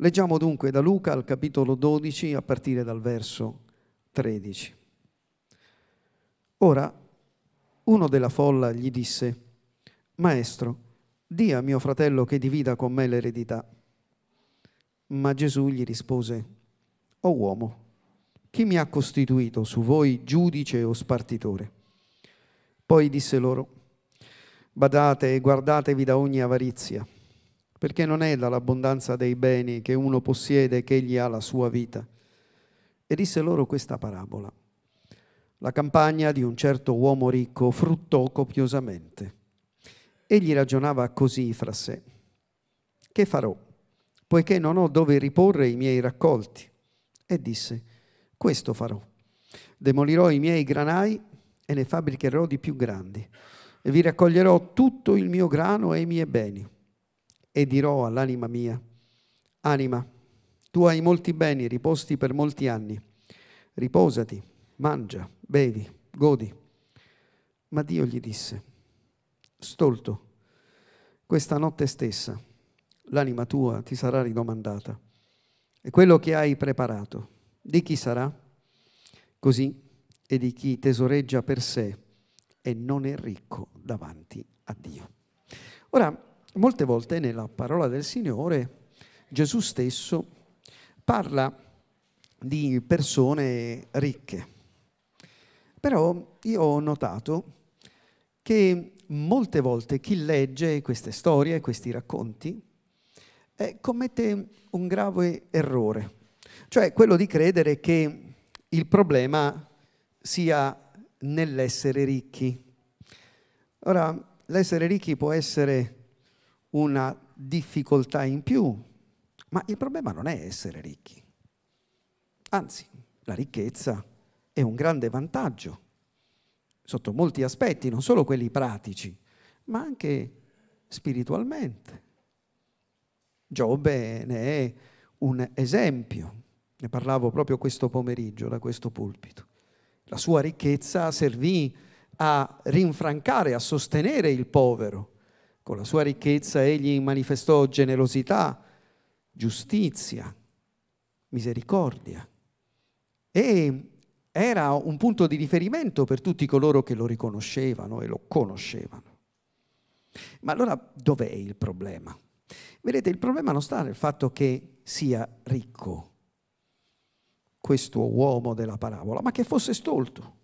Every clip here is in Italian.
Leggiamo dunque da Luca al capitolo 12 a partire dal verso 13. Ora uno della folla gli disse, Maestro, dia a mio fratello che divida con me l'eredità. Ma Gesù gli rispose, O uomo, chi mi ha costituito su voi giudice o spartitore? Poi disse loro, Badate e guardatevi da ogni avarizia perché non è dall'abbondanza dei beni che uno possiede che egli ha la sua vita. E disse loro questa parabola. La campagna di un certo uomo ricco fruttò copiosamente. Egli ragionava così fra sé. Che farò? Poiché non ho dove riporre i miei raccolti. E disse, questo farò. Demolirò i miei granai e ne fabbricherò di più grandi. E vi raccoglierò tutto il mio grano e i miei beni e dirò all'anima mia, anima, tu hai molti beni riposti per molti anni, riposati, mangia, bevi, godi. Ma Dio gli disse, stolto, questa notte stessa l'anima tua ti sarà ridomandata e quello che hai preparato, di chi sarà? Così e di chi tesoreggia per sé e non è ricco davanti a Dio. Ora, molte volte nella parola del Signore Gesù stesso parla di persone ricche. Però io ho notato che molte volte chi legge queste storie, questi racconti, eh, commette un grave errore, cioè quello di credere che il problema sia nell'essere ricchi. Ora, l'essere ricchi può essere una difficoltà in più, ma il problema non è essere ricchi. Anzi, la ricchezza è un grande vantaggio, sotto molti aspetti, non solo quelli pratici, ma anche spiritualmente. Giobbe ne è un esempio, ne parlavo proprio questo pomeriggio da questo pulpito. La sua ricchezza servì a rinfrancare, a sostenere il povero, con la sua ricchezza egli manifestò generosità, giustizia, misericordia e era un punto di riferimento per tutti coloro che lo riconoscevano e lo conoscevano. Ma allora dov'è il problema? Vedete, il problema non sta nel fatto che sia ricco questo uomo della parabola, ma che fosse stolto.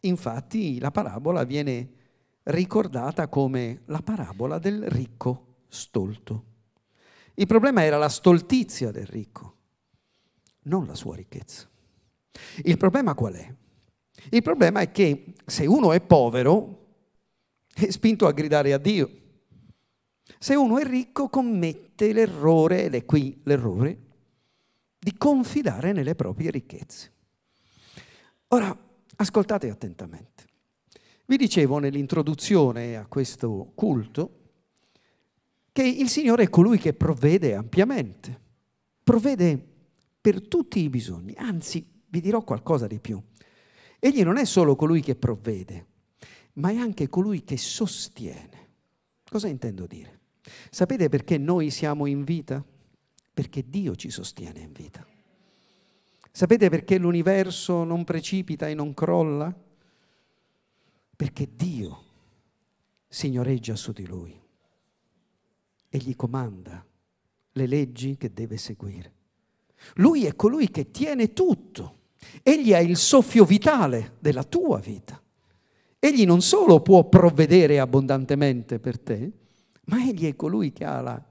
Infatti la parabola viene ricordata come la parabola del ricco stolto. Il problema era la stoltizia del ricco, non la sua ricchezza. Il problema qual è? Il problema è che se uno è povero è spinto a gridare a Dio. Se uno è ricco commette l'errore, ed è qui l'errore, di confidare nelle proprie ricchezze. Ora, ascoltate attentamente. Vi dicevo nell'introduzione a questo culto che il Signore è colui che provvede ampiamente, provvede per tutti i bisogni, anzi vi dirò qualcosa di più. Egli non è solo colui che provvede, ma è anche colui che sostiene. Cosa intendo dire? Sapete perché noi siamo in vita? Perché Dio ci sostiene in vita. Sapete perché l'universo non precipita e non crolla? perché Dio signoreggia su di lui e gli comanda le leggi che deve seguire. Lui è colui che tiene tutto, egli è il soffio vitale della tua vita. Egli non solo può provvedere abbondantemente per te, ma egli è colui che ha la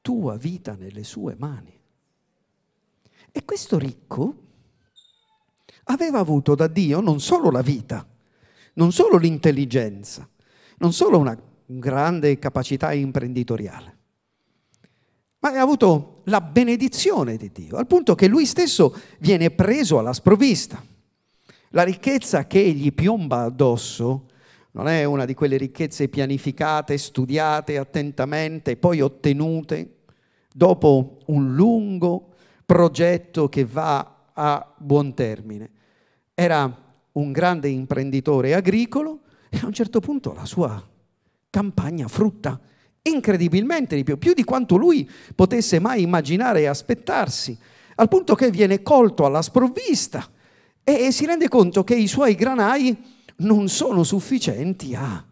tua vita nelle sue mani. E questo ricco aveva avuto da Dio non solo la vita, non solo l'intelligenza, non solo una grande capacità imprenditoriale, ma ha avuto la benedizione di Dio, al punto che lui stesso viene preso alla sprovvista. La ricchezza che gli piomba addosso non è una di quelle ricchezze pianificate, studiate attentamente, poi ottenute dopo un lungo progetto che va a buon termine. Era un grande imprenditore agricolo e a un certo punto la sua campagna frutta incredibilmente di più, più di quanto lui potesse mai immaginare e aspettarsi, al punto che viene colto alla sprovvista e si rende conto che i suoi granai non sono sufficienti a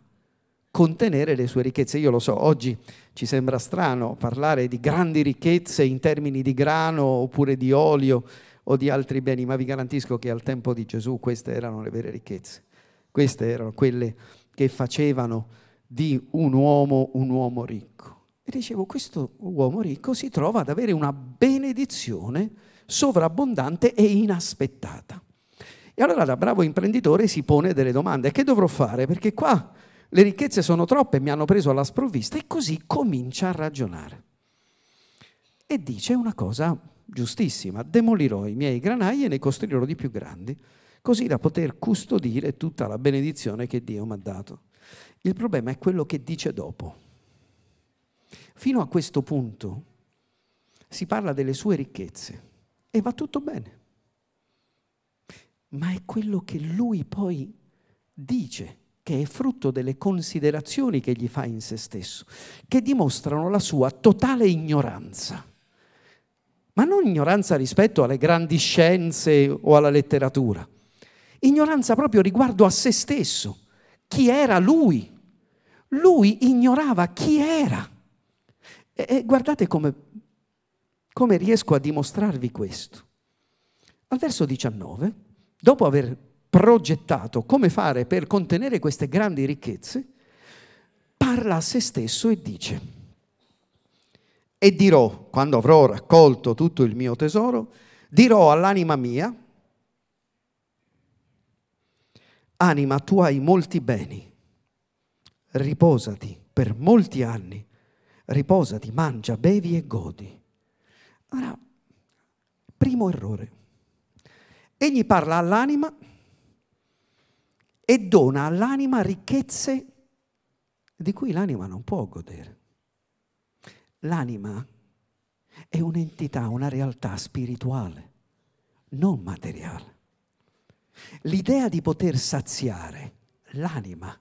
contenere le sue ricchezze. Io lo so, oggi ci sembra strano parlare di grandi ricchezze in termini di grano oppure di olio, o di altri beni, ma vi garantisco che al tempo di Gesù queste erano le vere ricchezze, queste erano quelle che facevano di un uomo un uomo ricco. E dicevo, questo uomo ricco si trova ad avere una benedizione sovrabbondante e inaspettata. E allora da bravo imprenditore si pone delle domande, che dovrò fare? Perché qua le ricchezze sono troppe, mi hanno preso alla sprovvista e così comincia a ragionare. E dice una cosa giustissima, demolirò i miei granai e ne costruirò di più grandi, così da poter custodire tutta la benedizione che Dio mi ha dato. Il problema è quello che dice dopo. Fino a questo punto si parla delle sue ricchezze e va tutto bene. Ma è quello che lui poi dice che è frutto delle considerazioni che gli fa in se stesso, che dimostrano la sua totale ignoranza ma non ignoranza rispetto alle grandi scienze o alla letteratura, ignoranza proprio riguardo a se stesso, chi era lui. Lui ignorava chi era. E, e guardate come, come riesco a dimostrarvi questo. Al verso 19, dopo aver progettato come fare per contenere queste grandi ricchezze, parla a se stesso e dice, e dirò, quando avrò raccolto tutto il mio tesoro, dirò all'anima mia, anima tu hai molti beni, riposati per molti anni, riposati, mangia, bevi e godi. Allora, primo errore. Egli parla all'anima e dona all'anima ricchezze di cui l'anima non può godere l'anima è un'entità, una realtà spirituale, non materiale. L'idea di poter saziare l'anima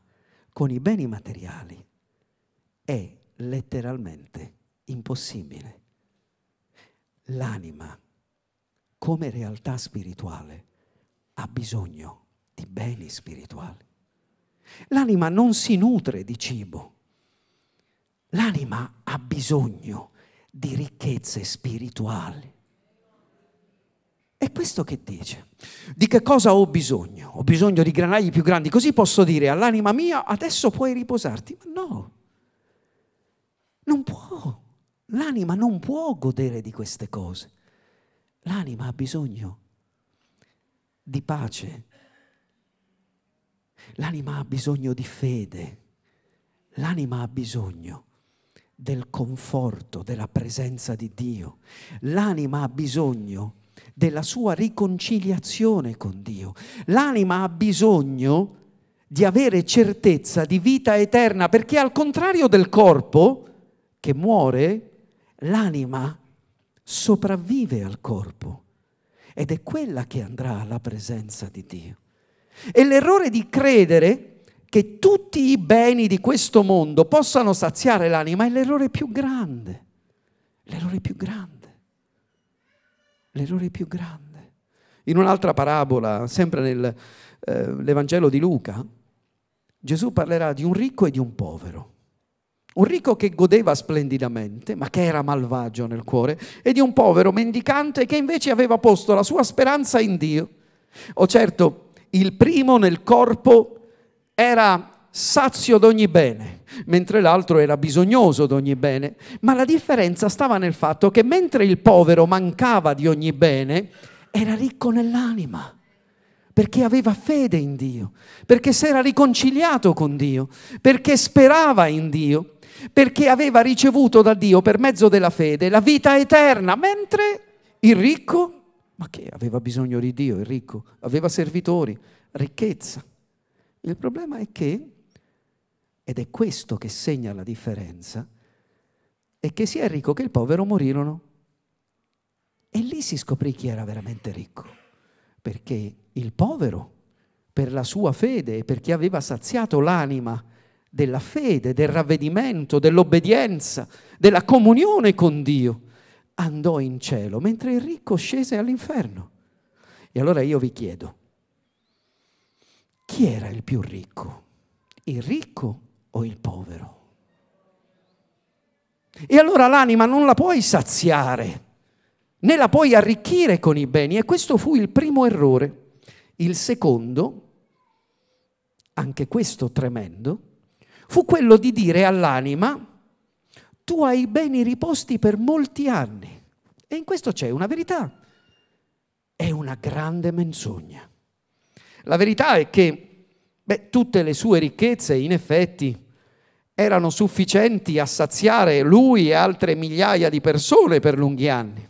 con i beni materiali è letteralmente impossibile. L'anima, come realtà spirituale, ha bisogno di beni spirituali. L'anima non si nutre di cibo. L'anima ha bisogno di ricchezze spirituali. È questo che dice? Di che cosa ho bisogno? Ho bisogno di granagli più grandi, così posso dire all'anima mia adesso puoi riposarti. Ma no, non può. L'anima non può godere di queste cose. L'anima ha bisogno di pace. L'anima ha bisogno di fede. L'anima ha bisogno del conforto, della presenza di Dio. L'anima ha bisogno della sua riconciliazione con Dio. L'anima ha bisogno di avere certezza di vita eterna, perché al contrario del corpo che muore, l'anima sopravvive al corpo ed è quella che andrà alla presenza di Dio. E l'errore di credere che tutti i beni di questo mondo possano saziare l'anima è l'errore più grande. L'errore più grande. L'errore più grande. In un'altra parabola, sempre nell'Evangelo eh, di Luca, Gesù parlerà di un ricco e di un povero. Un ricco che godeva splendidamente, ma che era malvagio nel cuore, e di un povero mendicante che invece aveva posto la sua speranza in Dio. O certo, il primo nel corpo era sazio d'ogni bene, mentre l'altro era bisognoso d'ogni bene. Ma la differenza stava nel fatto che mentre il povero mancava di ogni bene, era ricco nell'anima perché aveva fede in Dio, perché si era riconciliato con Dio, perché sperava in Dio, perché aveva ricevuto da Dio per mezzo della fede la vita eterna, mentre il ricco, ma che aveva bisogno di Dio, il ricco, aveva servitori, ricchezza. Il problema è che, ed è questo che segna la differenza, è che sia il ricco che il povero morirono. E lì si scoprì chi era veramente ricco, perché il povero, per la sua fede e perché aveva saziato l'anima della fede, del ravvedimento, dell'obbedienza, della comunione con Dio, andò in cielo, mentre il ricco scese all'inferno. E allora io vi chiedo, chi era il più ricco? Il ricco o il povero? E allora l'anima non la puoi saziare, né la puoi arricchire con i beni. E questo fu il primo errore. Il secondo, anche questo tremendo, fu quello di dire all'anima, tu hai beni riposti per molti anni. E in questo c'è una verità. È una grande menzogna. La verità è che beh, tutte le sue ricchezze, in effetti, erano sufficienti a saziare lui e altre migliaia di persone per lunghi anni.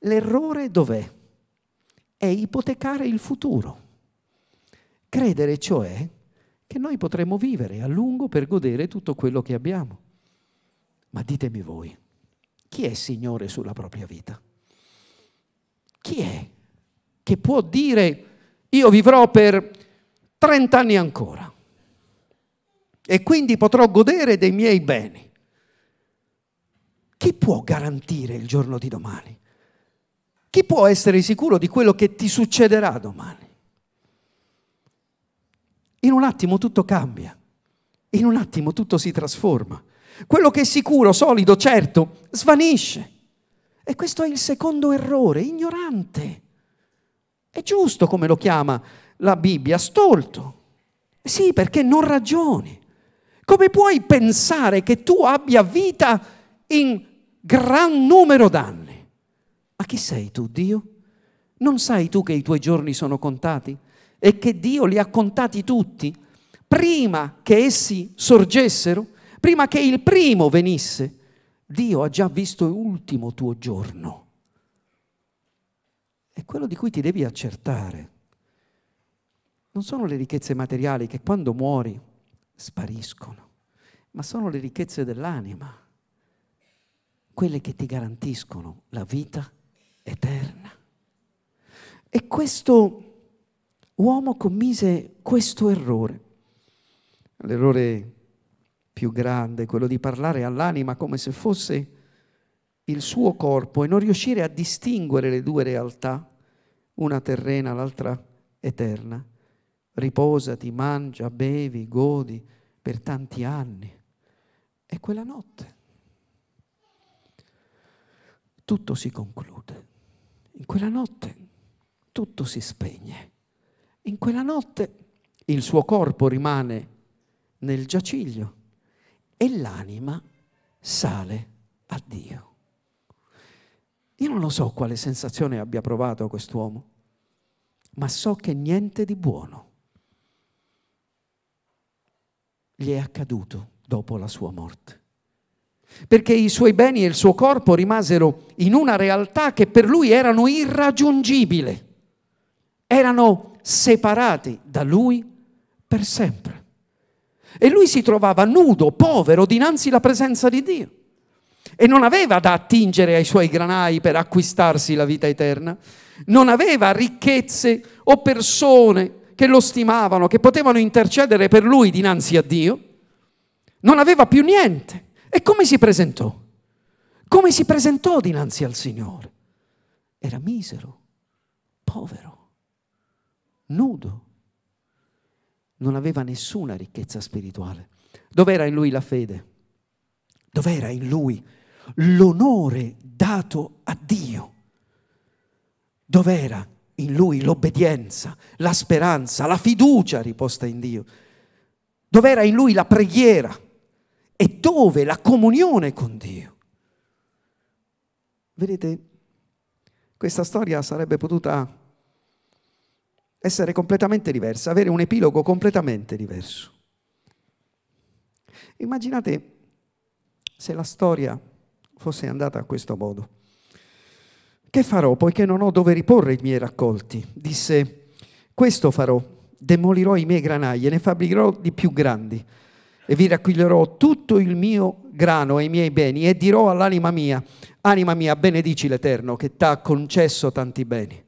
L'errore dov'è? È ipotecare il futuro. Credere, cioè, che noi potremo vivere a lungo per godere tutto quello che abbiamo. Ma ditemi voi, chi è Signore sulla propria vita? Chi è che può dire io vivrò per 30 anni ancora e quindi potrò godere dei miei beni. Chi può garantire il giorno di domani? Chi può essere sicuro di quello che ti succederà domani? In un attimo tutto cambia, in un attimo tutto si trasforma. Quello che è sicuro, solido, certo, svanisce. E questo è il secondo errore, ignorante. È giusto come lo chiama la Bibbia, stolto. Sì, perché non ragioni. Come puoi pensare che tu abbia vita in gran numero d'anni? Ma chi sei tu, Dio? Non sai tu che i tuoi giorni sono contati e che Dio li ha contati tutti prima che essi sorgessero, prima che il primo venisse? Dio ha già visto l'ultimo tuo giorno è quello di cui ti devi accertare. Non sono le ricchezze materiali che quando muori spariscono, ma sono le ricchezze dell'anima, quelle che ti garantiscono la vita eterna. E questo uomo commise questo errore, l'errore più grande, quello di parlare all'anima come se fosse il suo corpo e non riuscire a distinguere le due realtà, una terrena, l'altra eterna. Riposati, mangia, bevi, godi per tanti anni. E quella notte tutto si conclude. In quella notte tutto si spegne. In quella notte il suo corpo rimane nel giaciglio e l'anima sale a Dio. Io non lo so quale sensazione abbia provato quest'uomo, ma so che niente di buono gli è accaduto dopo la sua morte. Perché i suoi beni e il suo corpo rimasero in una realtà che per lui erano irraggiungibili, erano separati da lui per sempre. E lui si trovava nudo, povero, dinanzi alla presenza di Dio e non aveva da attingere ai suoi granai per acquistarsi la vita eterna, non aveva ricchezze o persone che lo stimavano, che potevano intercedere per lui dinanzi a Dio, non aveva più niente. E come si presentò? Come si presentò dinanzi al Signore? Era misero, povero, nudo, non aveva nessuna ricchezza spirituale. Dov'era in lui la fede? Dov'era in lui l'onore dato a Dio. Dov'era in lui l'obbedienza, la speranza, la fiducia riposta in Dio? Dov'era in lui la preghiera? E dove la comunione con Dio? Vedete, questa storia sarebbe potuta essere completamente diversa, avere un epilogo completamente diverso. Immaginate se la storia fosse andata a questo modo. Che farò poiché non ho dove riporre i miei raccolti? Disse, questo farò, demolirò i miei granai e ne fabbricherò di più grandi e vi raccoglierò tutto il mio grano e i miei beni e dirò all'anima mia, anima mia, benedici l'Eterno che ti ha concesso tanti beni.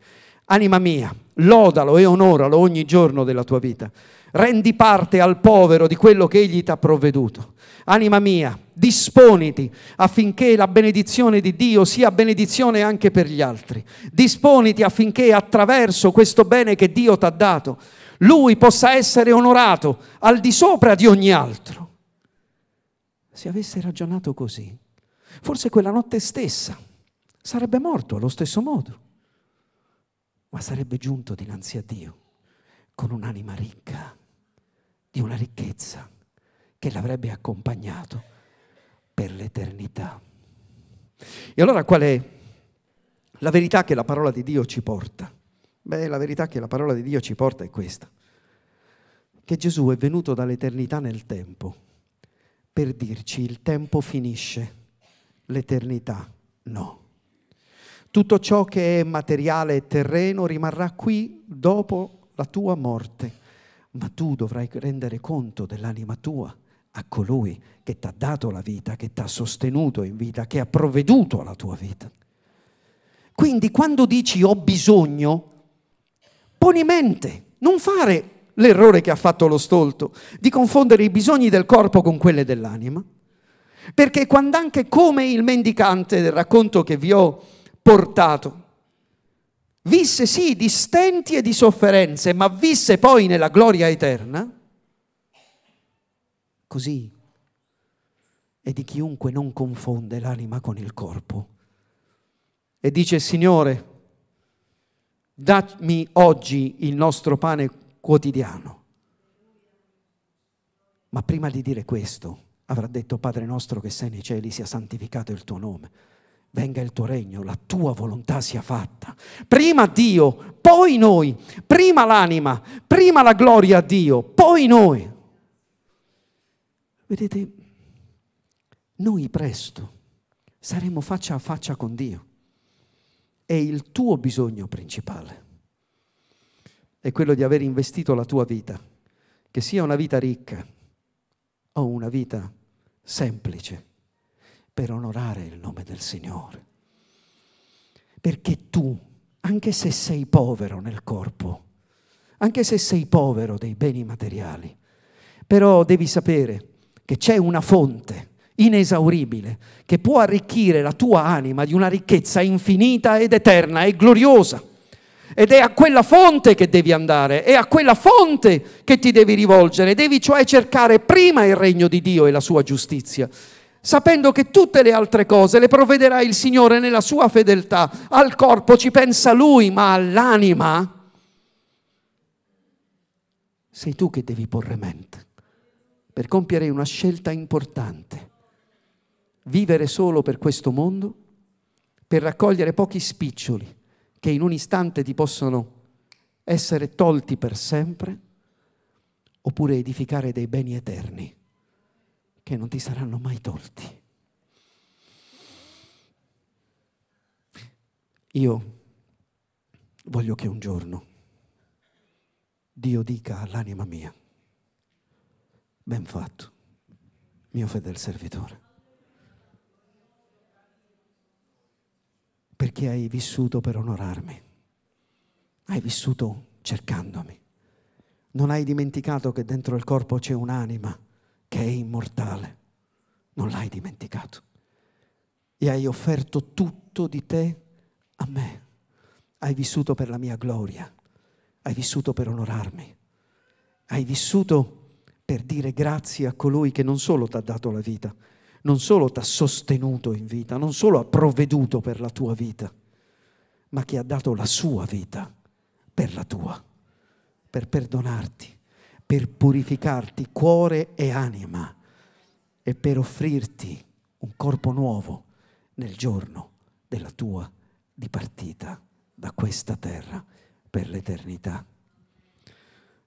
Anima mia, lodalo e onoralo ogni giorno della tua vita. Rendi parte al povero di quello che egli ti ha provveduto. Anima mia, disponiti affinché la benedizione di Dio sia benedizione anche per gli altri. Disponiti affinché attraverso questo bene che Dio ti ha dato, Lui possa essere onorato al di sopra di ogni altro. Se avesse ragionato così, forse quella notte stessa sarebbe morto allo stesso modo, ma sarebbe giunto dinanzi a Dio con un'anima ricca, di una ricchezza che l'avrebbe accompagnato per l'eternità. E allora qual è la verità che la parola di Dio ci porta? Beh, la verità che la parola di Dio ci porta è questa, che Gesù è venuto dall'eternità nel tempo per dirci il tempo finisce, l'eternità no. Tutto ciò che è materiale e terreno rimarrà qui dopo la tua morte, ma tu dovrai rendere conto dell'anima tua a colui che ti ha dato la vita, che ti ha sostenuto in vita, che ha provveduto alla tua vita. Quindi quando dici ho bisogno, poni mente, non fare l'errore che ha fatto lo stolto di confondere i bisogni del corpo con quelli dell'anima, perché quando anche come il mendicante del racconto che vi ho portato, visse sì di stenti e di sofferenze, ma visse poi nella gloria eterna, così e di chiunque non confonde l'anima con il corpo. E dice, Signore, dammi oggi il nostro pane quotidiano. Ma prima di dire questo, avrà detto Padre nostro che sei nei cieli, sia santificato il tuo nome, venga il tuo regno, la tua volontà sia fatta. Prima Dio, poi noi, prima l'anima, prima la gloria a Dio, poi noi. Vedete, noi presto saremo faccia a faccia con Dio. È il tuo bisogno principale. È quello di aver investito la tua vita, che sia una vita ricca o una vita semplice, per onorare il nome del Signore. Perché tu, anche se sei povero nel corpo, anche se sei povero dei beni materiali, però devi sapere che c'è una fonte inesauribile che può arricchire la tua anima di una ricchezza infinita ed eterna e gloriosa. Ed è a quella fonte che devi andare, è a quella fonte che ti devi rivolgere, devi cioè cercare prima il regno di Dio e la sua giustizia, sapendo che tutte le altre cose le provvederà il Signore nella sua fedeltà. Al corpo ci pensa Lui, ma all'anima sei tu che devi porre mente per compiere una scelta importante. Vivere solo per questo mondo, per raccogliere pochi spiccioli che in un istante ti possono essere tolti per sempre, oppure edificare dei beni eterni che non ti saranno mai tolti. Io voglio che un giorno Dio dica all'anima mia, ben fatto, mio fedel servitore. Perché hai vissuto per onorarmi, hai vissuto cercandomi. Non hai dimenticato che dentro il corpo c'è un'anima che è immortale. Non l'hai dimenticato. E hai offerto tutto di te a me. Hai vissuto per la mia gloria. Hai vissuto per onorarmi. Hai vissuto per per dire grazie a colui che non solo ti ha dato la vita, non solo ti ha sostenuto in vita, non solo ha provveduto per la tua vita, ma che ha dato la sua vita per la tua, per perdonarti, per purificarti cuore e anima e per offrirti un corpo nuovo nel giorno della tua dipartita da questa terra per l'eternità.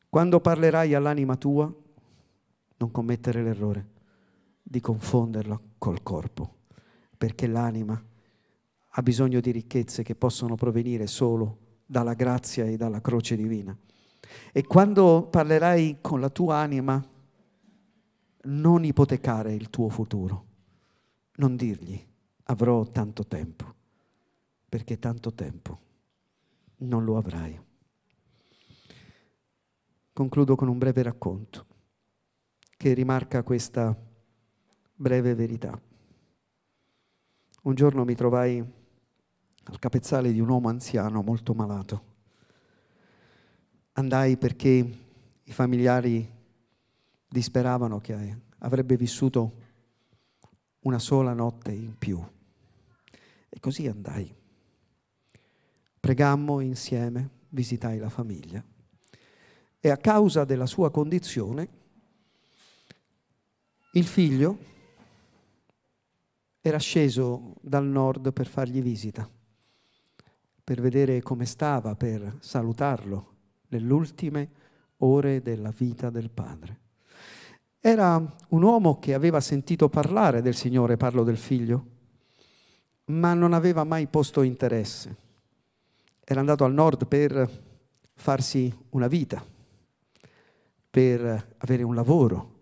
Quando parlerai all'anima tua, non commettere l'errore di confonderla col corpo, perché l'anima ha bisogno di ricchezze che possono provenire solo dalla grazia e dalla croce divina. E quando parlerai con la tua anima, non ipotecare il tuo futuro, non dirgli avrò tanto tempo, perché tanto tempo non lo avrai. Concludo con un breve racconto che rimarca questa breve verità. Un giorno mi trovai al capezzale di un uomo anziano molto malato. Andai perché i familiari disperavano che avrebbe vissuto una sola notte in più. E così andai. Pregammo insieme, visitai la famiglia e a causa della sua condizione il figlio era sceso dal nord per fargli visita, per vedere come stava, per salutarlo nelle ultime ore della vita del padre. Era un uomo che aveva sentito parlare del Signore, parlo del figlio, ma non aveva mai posto interesse. Era andato al nord per farsi una vita, per avere un lavoro,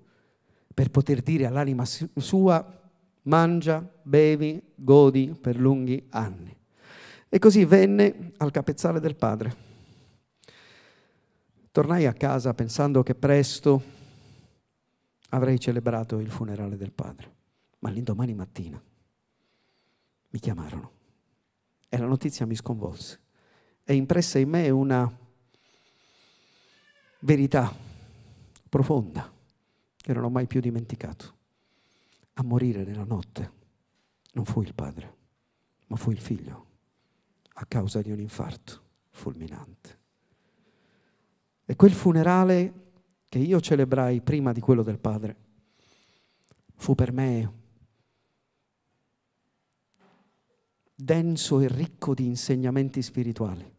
per poter dire all'anima sua mangia, bevi, godi per lunghi anni. E così venne al capezzale del padre. Tornai a casa pensando che presto avrei celebrato il funerale del padre, ma l'indomani mattina mi chiamarono e la notizia mi sconvolse e impressa in me una verità profonda che non ho mai più dimenticato. A morire nella notte non fu il padre, ma fu il figlio, a causa di un infarto fulminante. E quel funerale che io celebrai prima di quello del padre fu per me denso e ricco di insegnamenti spirituali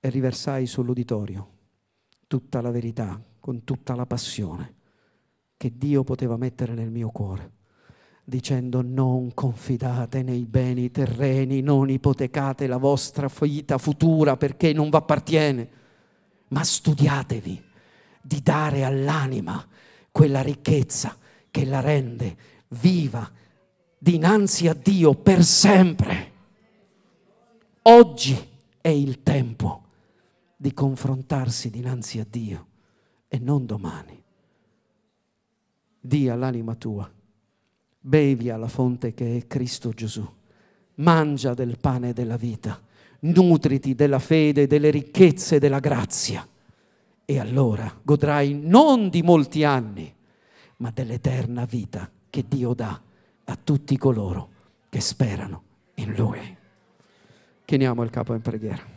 e riversai sull'uditorio tutta la verità con tutta la passione che Dio poteva mettere nel mio cuore, dicendo non confidate nei beni terreni, non ipotecate la vostra vita futura perché non vi appartiene, ma studiatevi di dare all'anima quella ricchezza che la rende viva dinanzi a Dio per sempre. Oggi è il tempo di confrontarsi dinanzi a Dio e non domani. Di all'anima tua, bevi alla fonte che è Cristo Gesù, mangia del pane della vita, nutriti della fede, delle ricchezze della grazia e allora godrai non di molti anni, ma dell'eterna vita che Dio dà a tutti coloro che sperano in Lui. Chiniamo il capo in preghiera.